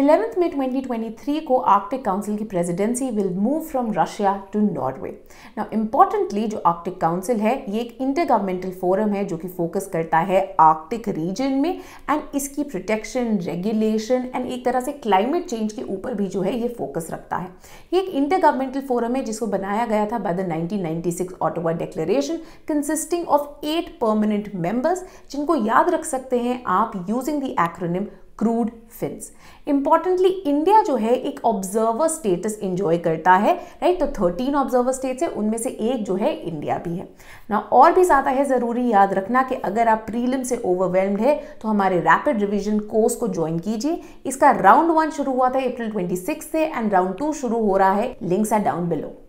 11th May 2023 को Arctic Council की presidency will move from Russia to Norway now importantly जो Arctic Council है ये एक इंटर गवर्नमेंटल फोरम है जो कि फोकस करता है आर्कटिक रीजन में एंड इसकी प्रोटेक्शन रेगुलेशन एंड एक तरह से क्लाइमेट चेंज के ऊपर भी जो है ये फोकस रखता है ये एक इंटर गवर्नमेंटल फोरम है जिसको बनाया गया था by the 1996 Ottawa declaration consisting of eight permanent members जिनको याद रख सकते हैं आप using the acronym crude fins importantly India जो है एक ऑब्जर्वर स्टेटस इंजॉय करता है राइट तो थर्टीन ऑब्जर्वर स्टेट्स है उनमें से एक जो है इंडिया भी है ना और भी ज़्यादा है ज़रूरी याद रखना कि अगर आप प्रीलिम से ओवरवेलम्ड है तो हमारे रैपिड रिविजन कोर्स को ज्वाइन कीजिए इसका राउंड वन शुरू हुआ था अप्रैल ट्वेंटी से एंड राउंड टू शुरू हो रहा है लिंक्स आर डाउन बिलो